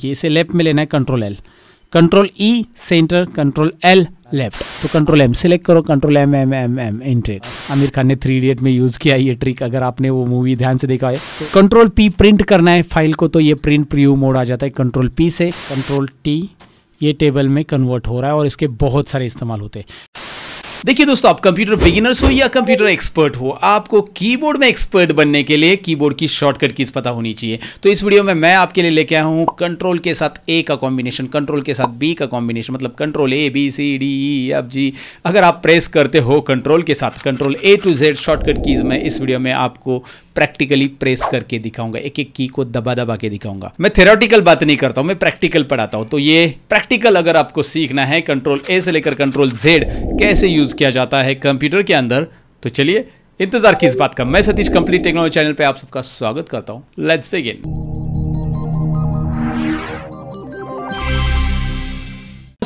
कि इसे लेफ्ट में लेना है control L control E centre control L left तो कंट्रोल एम सेलेक्ट करो control M M M M indent Aamir Khan ने थ्री इडियट में यूज़ किया ये ट्रिक अगर आपने वो मूवी ध्यान से देखा है कंट्रोल पी प्रिंट करना है फाइल को तो ये प्रिंट प्रीव्यू मोड आ जाता है कंट्रोल पी से कंट्रोल टी ये टेबल में कन्वर्ट हो रहा है और इसके बहुत सारे इस्तेमाल होते हैं देखिए दोस्तों आप कंप्यूटर बिगिनर्स हो या कंप्यूटर एक्सपर्ट हो आपको कीबोर्ड में एक्सपर्ट बनने के लिए कीबोर्ड की शॉर्टकट कीज पता होनी चाहिए तो इस वीडियो में मैं आपके लिए लेके आया हूं कंट्रोल के साथ ए का कॉम्बिनेशन कंट्रोल के साथ बी का कॉम्बिनेशन मतलब control A B C D E F G अगर आप प्रेस करते हो कंट्रोल के साथ control A to Z shortcut keys में इस वीडियो में आपको प्रैक्टिकली प्रेस करके दिखाऊंगा एक एक की को दबा दबा के दिखाऊंगा मैं थेरोटिकल बात नहीं करता हूं मैं प्रैक्टिकल पढ़ाता हूं तो ये प्रैक्टिकल अगर आपको सीखना है कंट्रोल ए से लेकर कंट्रोल जेड कैसे यूज यूज़ किया जाता है कंप्यूटर के अंदर तो चलिए इंतजार किस बात का मैं सतीश कंप्लीट टेक्नोलॉजी चैनल पे आप सबका स्वागत करता हूँ लेट्स बिगिन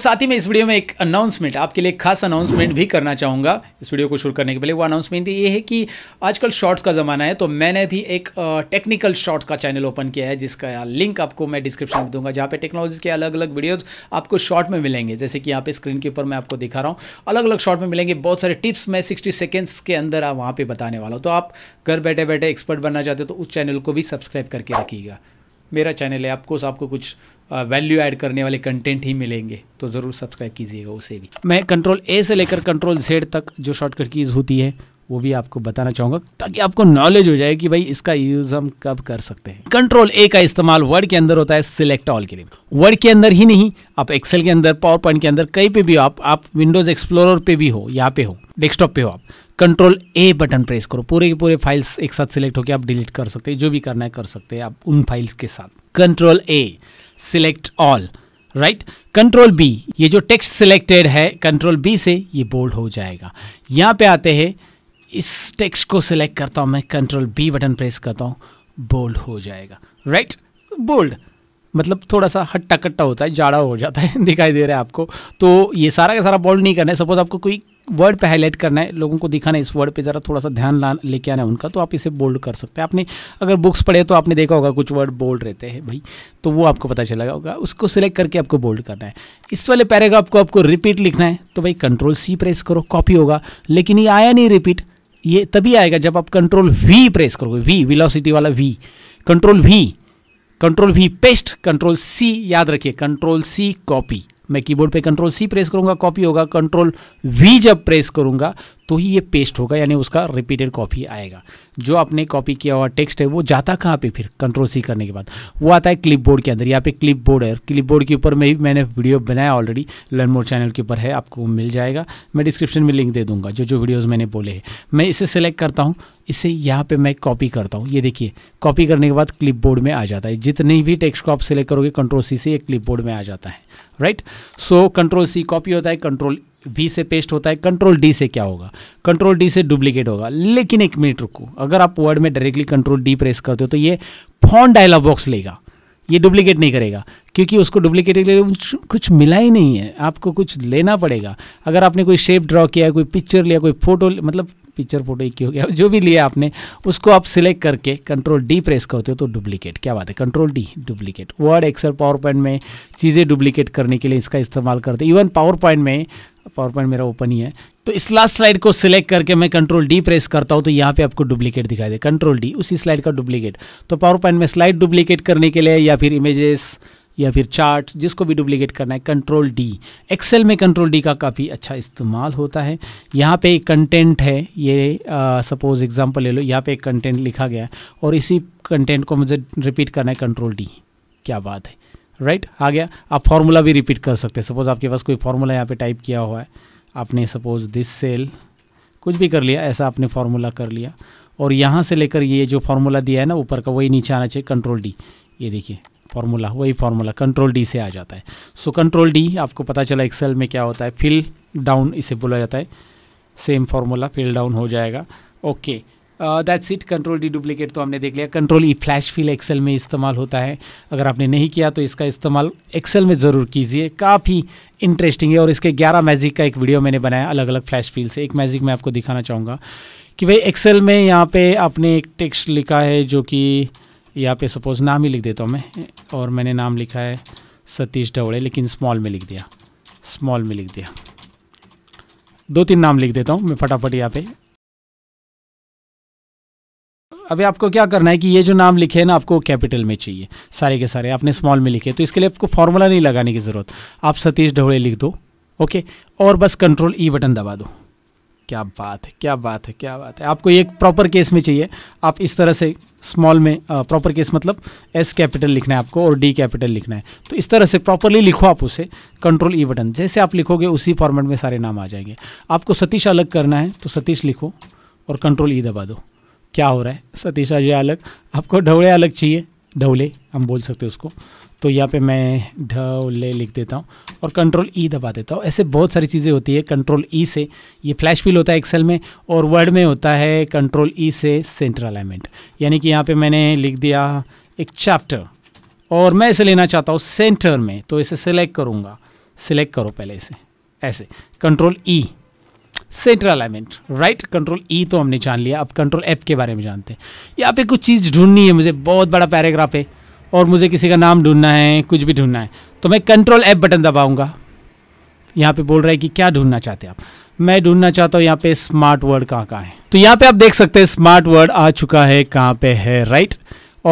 साथ ही मैं इस वीडियो में एक अनाउंसमेंट आपके लिए खास अनाउंसमेंट भी करना चाहूँगा इस वीडियो को शुरू करने के पहले वो अनाउंसमेंट ये है कि आजकल शॉर्ट्स का ज़माना है तो मैंने भी एक टेक्निकल शॉर्ट्स का चैनल ओपन किया है जिसका लिंक आपको मैं डिस्क्रिप्शन में दूंगा जहाँ पे टेक्नोलॉजी के अलग अलग वीडियोज़ आपको शॉर्ट में मिलेंगे जैसे कि यहाँ पे स्क्रीन के ऊपर मैं आपको दिखा रहा हूँ अलग अलग शॉर्ट में मिलेंगे बहुत सारे टिप्स मैं सिक्सटी सेकेंड्स के अंदर आप वहाँ पर बताने वाला हूँ तो आप घर बैठे बैठे एक्सपर्ट बनना चाहते हो तो उस चैनल को भी सब्सक्राइब करके रखिएगा मेरा चैनल है आपको आपको कुछ वैल्यू ऐड करने वाले कंटेंट ही मिलेंगे तो ज़रूर सब्सक्राइब कीजिएगा उसे भी मैं कंट्रोल ए से लेकर कंट्रोल जेड तक जो शॉर्टकट कीज़ होती है वो भी आपको बताना चाहूँगा ताकि आपको नॉलेज हो जाए कि भाई इसका यूज़ हम कब कर सकते हैं कंट्रोल ए का इस्तेमाल वर्ड के अंदर होता है सिलेक्ट ऑल के लिए वर्ड के अंदर ही नहीं आप एक्सेल के अंदर पावर पॉइंट के अंदर कहीं पे भी हो आप आप विंडोज़ एक्सप्लोरर पे भी हो यहाँ पे हो डेस्कटॉप पे हो आप कंट्रोल ए बटन प्रेस करो पूरे के पूरे फाइल्स एक साथ सिलेक्ट होकर आप डिलीट कर सकते हैं जो भी करना है कर सकते हैं आप उन फाइल्स के साथ control A select all right control B ये जो टेक्स्ट सिलेक्टेड है कंट्रोल बी से ये बोल्ड हो जाएगा यहाँ पे आते हैं इस टेक्स्ट को सिलेक्ट करता हूँ मैं कंट्रोल बी बटन प्रेस करता हूँ बोल्ड हो जाएगा राइट right? बोल्ड मतलब थोड़ा सा हट्टा कट्टा होता है जाड़ा हो जाता है दिखाई दे रहा है आपको तो ये सारा का सारा बोल्ड नहीं करना है सपोज आपको कोई वर्ड पे हाईलाइट करना है लोगों को दिखाना है इस वर्ड पे ज़रा थोड़ा सा ध्यान ला लेके आना है उनका तो आप इसे बोल्ड कर सकते हैं आपने अगर बुक्स पढ़े तो आपने देखा होगा कुछ वर्ड बोल्ड रहते हैं भाई तो वो आपको पता चला होगा उसको सिलेक्ट करके आपको बोल्ड करना है इस वाले पैराग्राफ को आपको रिपीट लिखना है तो भाई कंट्रोल सी प्रेस करो कॉपी होगा लेकिन ये आया नहीं रिपीट ये तभी आएगा जब आप कंट्रोल वी प्रेस करोगे वी विलोसिटी वाला V control V control V paste control C याद रखिए कंट्रोल सी कॉपी मैं कीबोर्ड पे कंट्रोल सी प्रेस करूंगा कॉपी होगा कंट्रोल वी जब प्रेस करूंगा तो ही ये पेस्ट होगा यानी उसका रिपीटेड कॉपी आएगा जो आपने कॉपी किया हुआ टेक्स्ट है वो जाता कहाँ पे फिर कंट्रोल सी करने के बाद वो आता है क्लिपबोर्ड के अंदर यहाँ पे क्लिपबोर्ड है क्लिपबोर्ड के ऊपर में भी मैंने वीडियो बनाया ऑलरेडी लर्न मोर चैनल के ऊपर है आपको मिल जाएगा मैं डिस्क्रिप्शन में लिंक दे दूंगा जो जो वीडियोज़ मैंने बोले हैं मैं इसे सेलेक्ट करता हूँ इसे यहाँ पे मैं कॉपी करता हूँ ये देखिए कॉपी करने के बाद क्लिपबोर्ड में आ जाता है जितनी भी टेक्स्ट को आप सेलेक्ट करोगे कंट्रोल सी से ये क्लिपबोर्ड में आ जाता है right so control C copy होता है कंट्रोल वी से पेस्ट होता है कंट्रोल डी से क्या होगा कंट्रोल डी से डुप्लीकेट होगा लेकिन एक मिनट रुको अगर आप वर्ड में डायरेक्टली कंट्रोल डी प्रेस करते हो तो ये फोन डायलॉग बॉक्स लेगा ये डुप्लीकेट नहीं करेगा क्योंकि उसको डुप्लीकेट के लिए कुछ, कुछ मिला ही नहीं है आपको कुछ लेना पड़ेगा अगर आपने कोई शेप ड्रॉ किया है कोई पिक्चर लिया कोई फोटो मतलब पिक्चर फोटो एक ही हो गया जो भी लिया आपने उसको आप सिलेक्ट करके कंट्रोल डी प्रेस करते हो तो डुप्लीकेट क्या बात है control D duplicate word Excel PowerPoint में चीज़ें डुप्लीकेट करने के लिए इसका इस्तेमाल करते इवन पावर पॉइंट में पावर पॉइंट मेरा ओपन ही है तो इस लास्ट स्लाइड को सिलेक्ट करके मैं कंट्रोल डी प्रेस करता हूँ तो यहाँ पे आपको डुप्लीकेट दिखाई दे कंट्रोल डी उसी स्लाइड का डुप्लीकेट तो पावर पॉइंट में स्लाइड डुप्लीकेट करने के लिए या फिर इमेजेस या फिर चार्ट जिसको भी डुप्लीकेट करना है कंट्रोल डी एक्सेल में कंट्रोल डी का काफ़ी अच्छा इस्तेमाल होता है यहाँ पे एक कंटेंट है ये सपोज़ एग्जांपल ले लो यहाँ पे एक कंटेंट लिखा गया है और इसी कंटेंट को मुझे रिपीट करना है कंट्रोल डी क्या बात है राइट right? आ गया आप फार्मूला भी रिपीट कर सकते हैं सपोज़ आपके पास कोई फार्मूला यहाँ पर टाइप किया हुआ है आपने सपोज़ दिस सेल कुछ भी कर लिया ऐसा आपने फार्मूला कर लिया और यहाँ से लेकर ये जो फार्मूला दिया है ना ऊपर का वही नीचे आना चाहिए कंट्रोल डी ये देखिए फार्मूला वही फार्मूला कंट्रोल डी से आ जाता है सो कंट्रोल डी आपको पता चला एक्सेल में क्या होता है फिल डाउन इसे बोला जाता है सेम फार्मूला फिल डाउन हो जाएगा okay that's it control D duplicate तो हमने देख लिया control E flash fill Excel में इस्तेमाल होता है अगर आपने नहीं किया तो इसका इस्तेमाल एक्सेल में ज़रूर कीजिए काफ़ी इंटरेस्टिंग है और इसके 11 मैजिक का एक वीडियो मैंने बनाया अलग अलग फ्लैश फील से एक मैजिक मैं आपको दिखाना चाहूँगा कि भाई एक्सेल में यहाँ पे आपने एक टेक्स्ट लिखा है जो कि यहाँ पे सपोज़ नाम ही लिख देता हूँ मैं और मैंने नाम लिखा है सतीश डवड़े लेकिन स्मॉल में लिख दिया स्मॉल में लिख दिया दो तीन नाम लिख देता हूँ मैं फटाफट यहाँ पे अभी आपको क्या करना है कि ये जो नाम लिखे हैं ना आपको कैपिटल में चाहिए सारे के सारे आपने स्मॉल में लिखे तो इसके लिए आपको फॉर्मूला नहीं लगाने की ज़रूरत आप सतीश ढवड़े लिख दो ओके और बस कंट्रोल ई बटन दबा दो क्या बात है क्या बात है क्या बात है आपको एक प्रॉपर केस में चाहिए आप इस तरह से स्मॉल में प्रॉपर केस मतलब एस कैपिटल लिखना है आपको और डी कैपिटल लिखना है तो इस तरह से प्रॉपरली लिखो आप उसे कंट्रोल ई बटन जैसे आप लिखोगे उसी फॉर्मेट में सारे नाम आ जाएंगे आपको सतीश अलग करना है तो सतीश लिखो और कंट्रोल ई e दबा दो क्या हो रहा है सतीश अजय अलग आपको ढवले अलग चाहिए ढवले हम बोल सकते हैं उसको तो यहाँ पे मैं ढ ले लिख देता हूँ और कंट्रोल ई e दबा देता हूँ ऐसे बहुत सारी चीज़ें होती है कंट्रोल ई से ये फ्लैश फील होता है एक्सेल में और वर्ड में होता है कंट्रोल ई e से सेंटर अलाइनमेंट यानी कि यहाँ पे मैंने लिख दिया एक चैप्टर और मैं इसे लेना चाहता हूँ सेंटर में तो इसे सिलेक्ट करूँगा सिलेक्ट करो पहले इसे ऐसे control E centre alignment right control E तो हमने जान लिया अब कंट्रोल एफ के बारे में जानते हैं यहाँ पे कुछ चीज़ ढूंढनी है मुझे बहुत बड़ा पैराग्राफ है और मुझे किसी का नाम ढूंढना है कुछ भी ढूंढना है तो मैं कंट्रोल ऐप बटन दबाऊँगा यहाँ पे बोल रहा है कि क्या ढूंढना चाहते हैं आप मैं ढूंढना चाहता हूँ यहाँ पे स्मार्ट वर्ड कहाँ कहाँ है तो यहाँ पे आप देख सकते हैं स्मार्ट वर्ड आ चुका है कहाँ पे है राइट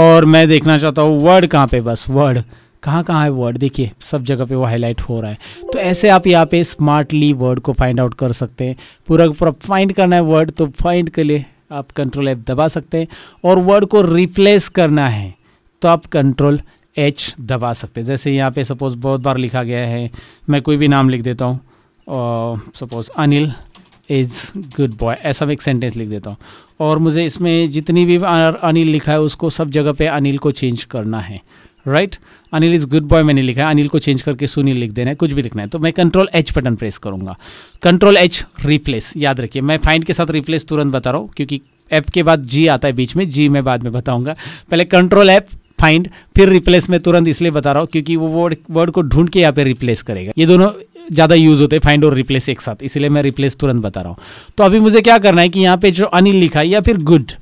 और मैं देखना चाहता हूँ वर्ड कहाँ पे बस वर्ड कहाँ कहाँ है वर्ड देखिए सब जगह पे वो हाईलाइट हो रहा है तो ऐसे आप यहाँ पे स्मार्टली वर्ड को फाइंड आउट कर सकते हैं पूरा पूरा फाइंड करना है वर्ड तो फाइंड के लिए आप कंट्रोल ऐप दबा सकते हैं और वर्ड को रिप्लेस करना है तो आप कंट्रोल एच दबा सकते हैं जैसे यहाँ पे सपोज़ बहुत बार लिखा गया है मैं कोई भी नाम लिख देता हूँ suppose Anil is good boy ऐसा मैं एक सेंटेंस लिख देता हूँ और मुझे इसमें जितनी भी अनिल लिखा है उसको सब जगह पे अनिल को चेंज करना है right Anil is good boy मैंने लिखा है अनिल को चेंज करके सुनील लिख देना है कुछ भी लिखना है तो मैं कंट्रोल एच बटन प्रेस करूँगा कंट्रोल एच रिप्लेस याद रखिए मैं फाइंड के साथ रिप्लेस तुरंत बता रहा हूँ क्योंकि ऐप के बाद जी आता है बीच में जी मैं बाद में बताऊँगा पहले कंट्रोल ऐप फाइंड फिर रिप्लेस में तुरंत इसलिए बता रहा हूँ क्योंकि वो वर्ड वर्ड को ढूंढ के यहाँ पे रिप्लेस करेगा ये दोनों ज़्यादा यूज़ होते हैं फाइंड और रिप्लेस एक साथ इसलिए मैं रिप्लेस तुरंत बता रहा हूँ तो अभी मुझे क्या करना है कि यहाँ पे जो अनिल लिखा है या फिर गुड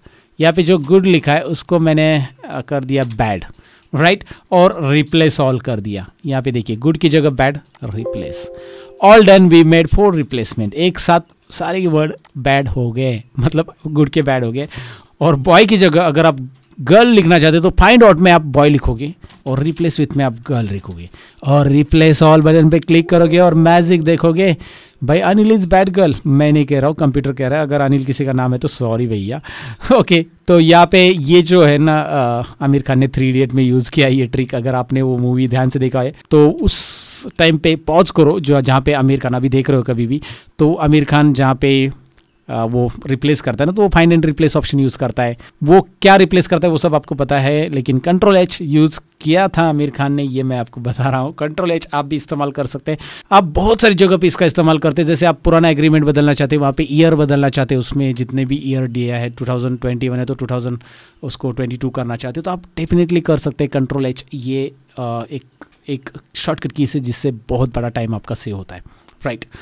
यहाँ पे जो गुड लिखा है उसको मैंने कर दिया बैड राइट और रिप्लेस ऑल कर दिया यहाँ पे देखिए गुड की जगह bad replace all done we made four replacement एक साथ सारे वर्ड बैड हो गए मतलब गुड के बैड हो गए और बॉय की जगह अगर आप गर्ल लिखना चाहते हो तो फाइंड आउट में आप बॉय लिखोगे और रिप्लेस विथ में आप गर्ल लिखोगे और रिप्लेस ऑल बटन पे क्लिक करोगे और मैजिक देखोगे भाई अनिल इज़ बैड गर्ल मैं नहीं कह रहा हूँ कंप्यूटर कह रहा है अगर अनिल किसी का नाम है तो सॉरी भैया ओके तो यहाँ पे ये जो है ना आमिर खान ने थ्री इडियट में यूज़ किया ये ट्रिक अगर आपने वो मूवी ध्यान से देखा है तो उस टाइम पे पॉज करो जो जहाँ पे आमिर खान अभी देख रहे हो कभी भी तो आमिर खान जहाँ पे वो रिप्लेस करता है ना तो वो find and replace option use करता है वो क्या रिप्लेस करता है वो सब आपको पता है लेकिन कंट्रोल एच यूज़ किया था आमिर खान ने ये मैं आपको बता रहा हूँ कंट्रोल एच आप भी इस्तेमाल कर सकते हैं आप बहुत सारी जगह पे इसका इस्तेमाल करते हैं जैसे आप पुराना एग्रीमेंट बदलना चाहते हैं वहाँ पे ईयर बदलना चाहते हैं उसमें जितने भी ईयर दिया है 2021 है तो 2000 उसको 22 करना चाहते हो तो आप डेफिनेटली कर सकते हैं कंट्रोल एच ये एक एक शॉर्टकट की से जिससे बहुत बड़ा टाइम आपका सेव होता है right right.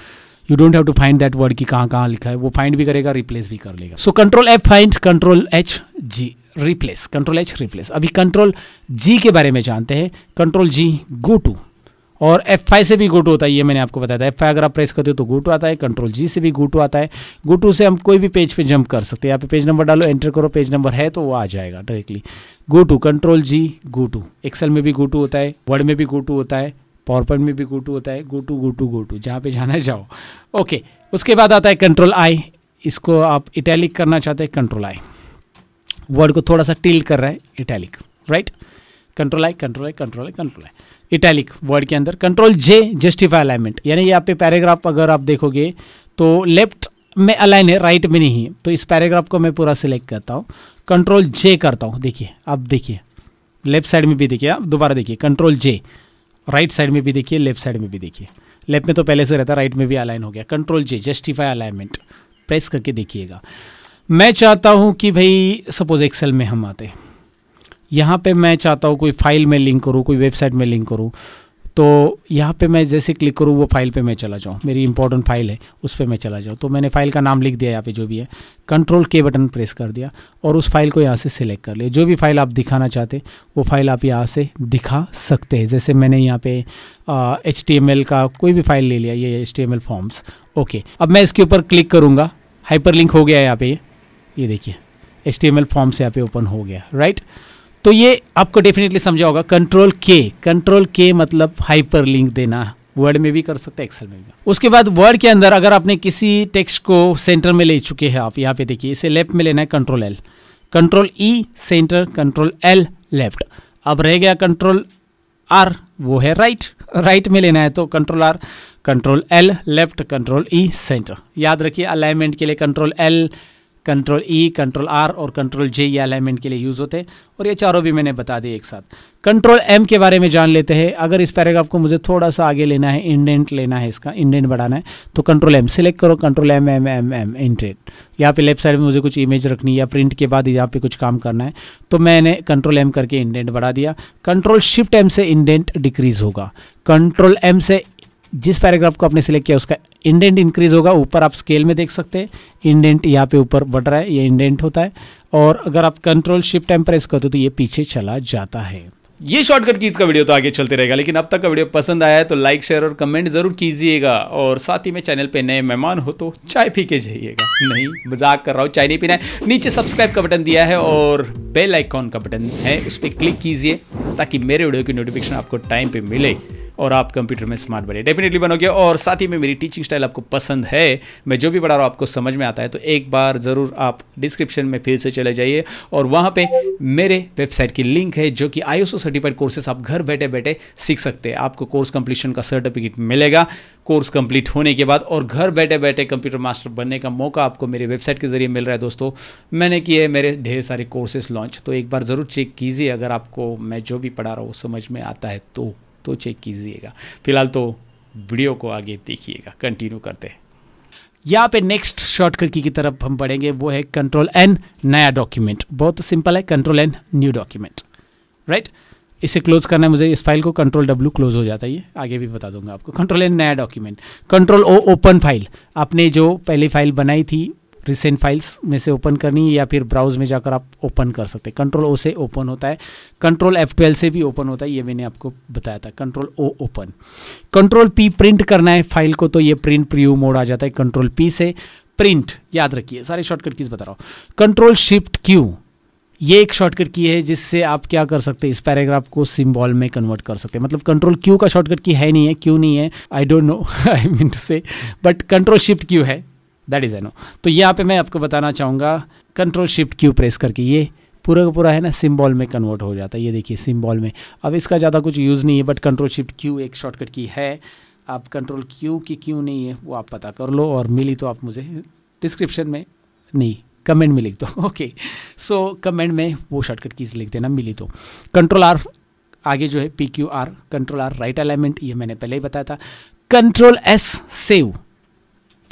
You don't have to find that word कि कहाँ कहाँ लिखा है वो फाइंड भी करेगा रिप्लेस भी कर लेगा so control F find control H G replace control H replace अभी कंट्रोल जी के बारे में जानते हैं कंट्रोल जी गो टू और एफ फाइव से भी गोटू होता है ये मैंने आपको बताया था एफ फाइव अगर आप प्रेस करते हो तो गो टू आता है कंट्रोल जी से भी गो टू आता है गो टू से हम कोई भी पेज पे जंप कर सकते हैं यहाँ पे पेज नंबर डालो एंटर करो पेज नंबर है तो वो आ जाएगा directly go to control G go to Excel में भी गो टू होता है वर्ड में भी गो टू होता है पावर पॉइंट में भी गोटू होता है गोटू गोटू गोटू जहाँ पे जाना जाओ ओके उसके बाद आता है कंट्रोल आई इसको आप इटैलिक करना चाहते हैं कंट्रोल आई वर्ड को थोड़ा सा टील कर रहा है italic right control I control I control I control I italic word के अंदर कंट्रोल जे जस्टिफाई अलाइनमेंट यानी ये आप पे पैराग्राफ अगर आप देखोगे तो लेफ्ट में अलाइन है राइट में नहीं है तो इस पैराग्राफ को मैं पूरा सिलेक्ट करता हूँ कंट्रोल जे करता हूँ देखिए आप देखिए लेफ्ट साइड में भी देखिए आप दोबारा देखिए कंट्रोल जे राइट साइड में भी देखिए लेफ्ट साइड में भी देखिए लेफ्ट में तो पहले से रहता राइट में भी अलाइन हो गया control J justify alignment press करके देखिएगा मैं चाहता हूँ कि भाई सपोज एक्सेल में हम आते यहाँ पे मैं चाहता हूँ कोई फाइल में लिंक करूँ कोई वेबसाइट में लिंक करूँ तो यहाँ पे मैं जैसे क्लिक करूँ वो फाइल पे मैं चला जाऊँ मेरी इंपॉर्टेंट फाइल है उस पर मैं चला जाऊँ तो मैंने फाइल का नाम लिख दिया यहाँ पे जो भी है कंट्रोल के बटन प्रेस कर दिया और उस फाइल को यहाँ से सिलेक्ट कर लिया जो भी फाइल आप दिखाना चाहते वो फाइल आप यहाँ से दिखा सकते हैं जैसे मैंने यहाँ पे एच का कोई भी फाइल ले लिया ये एच फॉर्म्स ओके अब मैं इसके ऊपर क्लिक करूँगा हाइपर हो गया यहाँ पे ये देखिए H T M L form से यहाँ पे ओपन हो गया राइट right? तो ये आपको डेफिनेटली समझा होगा कंट्रोल के कंट्रोल के मतलब हाइपर लिंक देना वर्ड में भी कर सकते हैं एक्सेल में भी उसके बाद वर्ड के अंदर अगर आपने किसी टेक्स्ट को सेंटर में ले चुके हैं आप यहाँ पे देखिए इसे लेफ्ट में लेना है control L control E centre control L left अब रह गया कंट्रोल आर वो है राइट राइट में लेना है तो control R control L left control E centre याद रखिए अलाइनमेंट के लिए control L control E control R और कंट्रोल जे ये अलाइनमेंट के लिए यूज़ होते हैं और ये चारों भी मैंने बता दिए एक साथ कंट्रोल एम के बारे में जान लेते हैं अगर इस पैराग्राफ को मुझे थोड़ा सा आगे लेना है इंडेंट लेना है इसका इंडेंट बढ़ाना है तो कंट्रोल एम सेलेक्ट करो control M M M M indent यहाँ पे लेफ्ट साइड में मुझे कुछ इमेज रखनी है या प्रिंट के बाद यहाँ पे कुछ काम करना है तो मैंने कंट्रोल एम करके इंडेंट बढ़ा दिया कंट्रोल शिफ्ट एम से इंडेंट डिक्रीज होगा कंट्रोल एम से जिस पैराग्राफ को आपने सिलेक्ट किया उसका इंडेंट इंक्रीज होगा ऊपर आप स्केल में देख सकते हैं इंडेंट यहाँ पे ऊपर बढ़ रहा है ये इंडेंट होता है और अगर आप कंट्रोल शिफ्ट टाइम प्रेस करते हो तो ये पीछे चला जाता है ये शॉर्टकट कीज का वीडियो तो आगे चलते रहेगा लेकिन अब तक का वीडियो पसंद आया है तो लाइक शेयर और कमेंट जरूर कीजिएगा और साथ ही में चैनल पे नए मेहमान हो तो चाय पी के जाइएगा नहीं मजाक कर रहा हूँ चाय नहीं पीना है नीचे सब्सक्राइब का बटन दिया है और बेल आइकॉन का बटन है उस पर क्लिक कीजिए ताकि मेरे वीडियो की नोटिफिकेशन आपको टाइम पर मिले और आप कंप्यूटर में स्मार्ट बने डेफिनेटली बनोगे और साथ ही में मेरी टीचिंग स्टाइल आपको पसंद है मैं जो भी पढ़ा रहा हूँ आपको समझ में आता है तो एक बार ज़रूर आप डिस्क्रिप्शन में फिर से चले जाइए और वहाँ पर मेरे वेबसाइट की लिंक है जो कि आई सर्टिफाइड कोर्सेस आप घर बैठे बैठे सीख सकते हैं आपको कोर्स कंप्लीशन का सर्टिफिकेट मिलेगा कोर्स कंप्लीट होने के बाद और घर बैठे बैठे कंप्यूटर मास्टर बनने का मौका आपको मेरी वेबसाइट के जरिए मिल रहा है दोस्तों मैंने किए मेरे ढेर सारे कोर्सेज लॉन्च तो एक बार ज़रूर चेक कीजिए अगर आपको मैं जो भी पढ़ा रहा हूँ समझ में आता है तो तो चेक कीजिएगा फिलहाल तो वीडियो को आगे देखिएगा कंटिन्यू करते हैं यहाँ पे नेक्स्ट शॉर्टकट की, की तरफ हम पढ़ेंगे वो है कंट्रोल एन नया डॉक्यूमेंट बहुत सिंपल है control N new document right इसे क्लोज करना है मुझे इस फाइल को कंट्रोल डब्ल्यू क्लोज हो जाता है ये आगे भी बता दूंगा आपको कंट्रोल एन नया document control O open file आपने जो पहली फाइल बनाई थी रिसेंट फाइल्स में से ओपन करनी है या फिर ब्राउज में जाकर आप ओपन कर सकते हैं कंट्रोल ओ से ओपन होता है कंट्रोल एफ ट्वेल्व से भी ओपन होता है ये मैंने आपको बताया था control O open control P print करना है फाइल को तो ये प्रिंट प्रीव्यू मोड आ जाता है कंट्रोल पी से प्रिंट याद रखिए सारे शॉर्टकट कीज बता रहा हूँ कंट्रोल शिफ्ट क्यू ये एक शॉर्टकट की है जिससे आप क्या कर सकते हैं इस पैराग्राफ को सिम्बॉल में कन्वर्ट कर सकते हैं मतलब कंट्रोल क्यू का शॉर्टकट की है नहीं है क्यों नहीं है I don't know I mean to say but control shift Q है दैट इज़ एनो तो यहाँ पे मैं आपको बताना चाहूँगा कंट्रोल शिफ्ट क्यू प्रेस करके ये पूरा का पूरा है ना सिम्बॉल में कन्वर्ट हो जाता है ये देखिए सिम्बॉल में अब इसका ज़्यादा कुछ यूज़ नहीं है बट कंट्रोल शिफ्ट क्यू एक शॉर्टकट की है आप कंट्रोल क्यू की क्यों नहीं है वो आप पता कर लो और मिली तो आप मुझे डिस्क्रिप्शन में नहीं कमेंट में लिख दो ओके सो कमेंट में वो शॉर्टकट की लिख देना मिली तो कंट्रोल आर आगे जो है P Q R control R right alignment ये मैंने पहले ही बताया था कंट्रोल एस सेव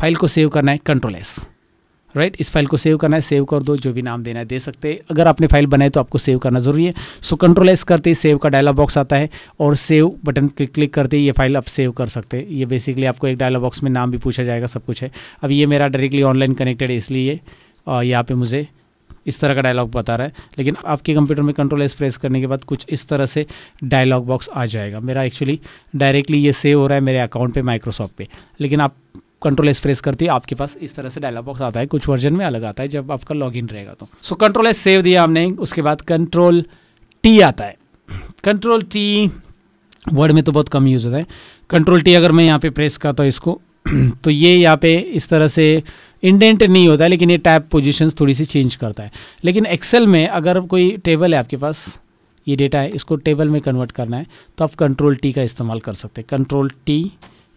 फाइल को सेव करना है कंट्रोल एस राइट इस फाइल को सेव करना है सेव कर दो जो भी नाम देना है दे सकते हैं अगर आपने फाइल बनाए तो आपको सेव करना ज़रूरी है सो कंट्रोल एस करते ही सेव का डायलॉग बॉक्स आता है और सेव बटन क्लिक क्लिक करते ही ये फाइल आप सेव कर सकते हैं ये बेसिकली आपको एक डायलॉग बॉक्स में नाम भी पूछा जाएगा सब कुछ है अब ये मेरा डायरेक्टली ऑनलाइन कनेक्टेड है इसलिए यहाँ पर मुझे इस तरह का डायलॉग बता रहा है लेकिन आपके कंप्यूटर में कंट्रोल एस प्रेस करने के बाद कुछ इस तरह से डायलॉग बॉक्स आ जाएगा मेरा एक्चुअली डायरेक्टली ये सेव हो रहा है मेरे अकाउंट पे माइक्रोसॉफ्ट पे लेकिन आप कंट्रोल एस प्रेस करती है आपके पास इस तरह से डायलॉग बॉक्स आता है कुछ वर्जन में अलग आता है जब आपका लॉग इन रहेगा तो सो कंट्रोल एस सेव दिया हमने उसके बाद कंट्रोल टी आता है कंट्रोल टी वर्ड में तो बहुत कम यूज़ होता है कंट्रोल टी अगर मैं यहाँ पे प्रेस करता हूँ इसको तो ये यहाँ पे इस तरह से इंडेंट नहीं होता है लेकिन ये टैप पोजीशंस थोड़ी सी चेंज करता है लेकिन एक्सेल में अगर कोई टेबल है आपके पास ये डेटा है इसको टेबल में कन्वर्ट करना है तो आप कंट्रोल टी का इस्तेमाल कर सकते हैं कंट्रोल टी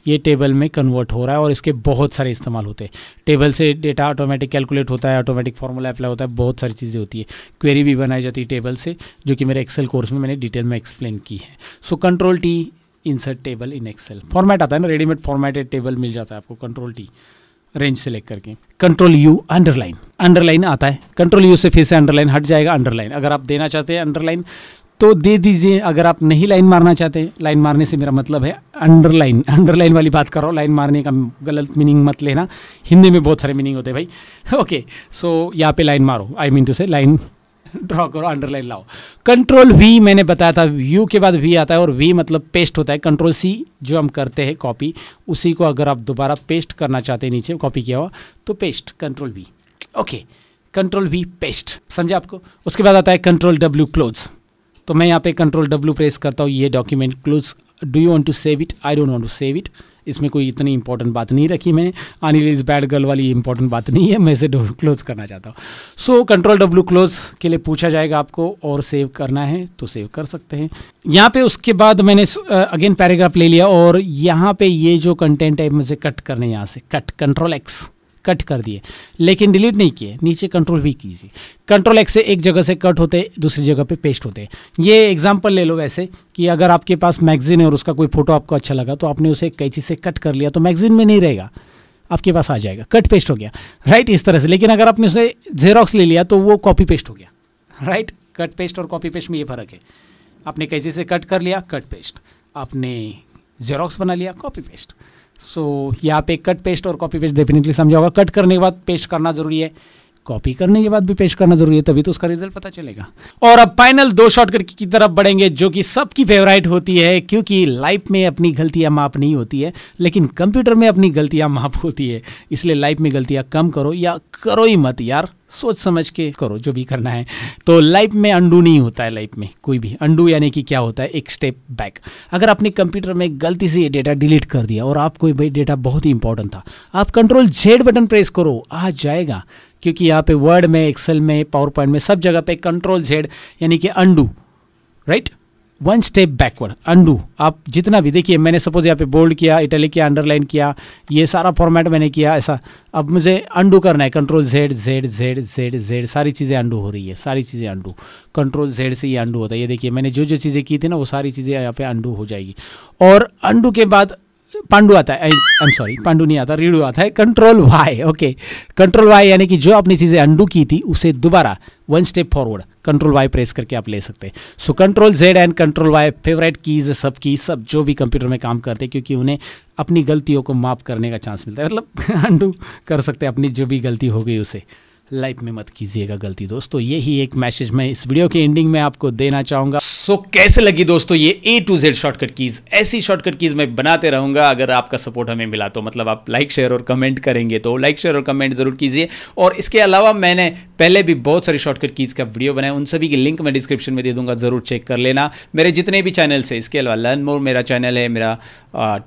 ये टेबल में कन्वर्ट हो रहा है और इसके बहुत सारे इस्तेमाल होते हैं टेबल से डेटा ऑटोमेटिक कैलकुलेट होता है ऑटोमेटिक फार्मूला अप्लाई होता है बहुत सारी चीज़ें होती है क्वेरी भी बनाई जाती है टेबल से जो कि मेरे एक्सेल कोर्स में मैंने डिटेल में एक्सप्लेन की है so control T insert table in Excel format आता है ना रेडीमेड फॉर्मेटेड टेबल मिल जाता है आपको कंट्रोल टी रेंज सेलेक्ट करके कंट्रोल यू अंडरलाइन अंडरलाइन आता है कंट्रोल यू से फिर से अंडरलाइन हट जाएगा अंडरलाइन अगर आप देना चाहते हैं अंडरलाइन तो दे दीजिए अगर आप नहीं लाइन मारना चाहते हैं लाइन मारने से मेरा मतलब है अंडरलाइन अंडरलाइन वाली बात कर रहा हूँ लाइन मारने का गलत मीनिंग मत लेना हिंदी में बहुत सारे मीनिंग होते हैं भाई ओके सो यहाँ पे लाइन मारो I mean to say line draw करो अंडरलाइन लाओ कंट्रोल वी मैंने बताया था यू के बाद वी आता है और वी मतलब पेस्ट होता है कंट्रोल सी जो हम करते हैं कॉपी उसी को अगर आप दोबारा पेस्ट करना चाहते हैं नीचे कॉपी किया हुआ तो paste control V okay control V paste समझे आपको उसके बाद आता है कंट्रोल डब्ल्यू क्लोज तो मैं यहाँ पे कंट्रोल डब्ल्यू प्रेस करता हूँ ये document close do you want to save it I don't want to save it इसमें कोई इतनी इंपॉर्टेंट बात नहीं रखी मैंने अनिल इज बैड गर्ल वाली इंपॉर्टेंट बात नहीं है मैं इसे क्लोज करना चाहता हूँ सो कंट्रोल डब्ल्यू क्लोज के लिए पूछा जाएगा आपको और सेव करना है तो सेव कर सकते हैं यहाँ पे उसके बाद मैंने अगेन पैराग्राफ ले लिया और यहाँ पे ये जो कंटेंट है मुझे कट करने यहाँ से कट कंट्रोल एक्स कट कर दिए लेकिन डिलीट नहीं किए नीचे कंट्रोल भी कीजिए कंट्रोल एक्स से एक जगह से कट होते दूसरी जगह पे पेस्ट होते ये एग्जांपल ले लो वैसे कि अगर आपके पास मैगजीन है और उसका कोई फोटो आपको अच्छा लगा तो आपने उसे कैची से कट कर लिया तो मैगजीन में नहीं रहेगा आपके पास आ जाएगा कट पेस्ट हो गया राइट इस तरह से लेकिन अगर आपने उसे जेरोक्स ले लिया तो वो कॉपी पेस्ट हो गया राइट कट पेस्ट और कॉपी पेस्ट में ये फ़र्क है आपने कैसे से कट कर लिया कट पेस्ट आपने जेरोक्स बना लिया कॉपी पेस्ट सो so, यहाँ पे कट पेस्ट और कॉपी पेस्ट डेफिनेटली समझा होगा कट करने के बाद पेस्ट करना ज़रूरी है कॉपी करने के बाद भी पेश करना जरूरी है तभी तो उसका रिजल्ट पता चलेगा और अब फाइनल दो शॉर्टकट की तरफ बढ़ेंगे जो कि सबकी फेवराइट होती है क्योंकि लाइफ में अपनी गलतियां माफ नहीं होती है लेकिन कंप्यूटर में अपनी गलतियां माफ होती है इसलिए लाइफ में गलतियां कम करो या करो ही मत यार सोच समझ के करो जो भी करना है तो लाइफ में अंडू नहीं होता है लाइफ में कोई भी अंडू यानी कि क्या होता है एक स्टेप बैक अगर आपने कंप्यूटर में गलती से ये डेटा डिलीट कर दिया और आपको भाई डेटा बहुत ही इंपॉर्टेंट था आप कंट्रोल जेड बटन प्रेस करो आ जाएगा क्योंकि यहाँ पे वर्ड में एक्सेल में पावर पॉइंट में सब जगह पे कंट्रोल जेड यानी कि undo right one step backward undo आप जितना भी देखिए मैंने सपोज यहाँ पे बोल्ड किया इटली किया अंडरलाइन किया ये सारा फॉर्मेट मैंने किया ऐसा अब मुझे अंडू करना है control Z Z Z Z Z सारी चीज़ें अंडू हो रही है सारी चीज़ें अंडू कंट्रोल जेड से ये अंडू होता है ये देखिए मैंने जो जो चीज़ें की थी ना वो सारी चीज़ें यहाँ पे अंडू हो जाएगी और अंडू के बाद पांडु आता है आई एम सॉरी पांडु नहीं आता रीडू आता है control Y okay control Y यानी कि जो आपने चीज़ें अंडू की थी उसे दोबारा one step forward control Y press करके आप ले सकते हैं so control Z and control Y favourite keys सब की सब जो भी कंप्यूटर में काम करते हैं क्योंकि उन्हें अपनी गलतियों को माफ़ करने का चांस मिलता है मतलब अंडू कर सकते हैं अपनी जो भी गलती हो गई उसे लाइफ में मत कीजिएगा गलती दोस्तों यही एक मैसेज मैं इस वीडियो के एंडिंग में आपको देना चाहूँगा सो so, कैसे लगी दोस्तों ये A to Z shortcut keys ऐसी शॉर्टकट कीज मैं बनाते रहूँगा अगर आपका सपोर्ट हमें मिला तो मतलब आप लाइक शेयर और कमेंट करेंगे तो लाइक शेयर और कमेंट जरूर कीजिए और इसके अलावा मैंने पहले भी बहुत सारी शॉर्टकट कीज का वीडियो बनाया उन सभी की लिंक मैं डिस्क्रिप्शन में दे दूंगा जरूर चेक कर लेना मेरे जितने भी चैनल्स है इसके अलावा लर्न मोर मेरा चैनल है मेरा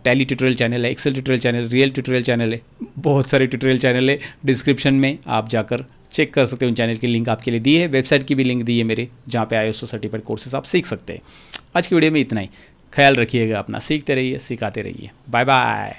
टेली ट्यूटोरियल चैनल है Excel tutorial channel real tutorial channel है बहुत सारे ट्यूटोरियल चैनल है डिस्क्रिप्शन में आप जाकर चेक कर सकते हैं उन चैनल की लिंक आपके लिए दी है वेबसाइट की भी लिंक दी है मेरे जहाँ पे आई सोसाइटी सर्टिफाइड कोर्सेज आप सीख सकते हैं आज की वीडियो में इतना ही ख्याल रखिएगा अपना सीखते रहिए सिखाते रहिए बाय बाय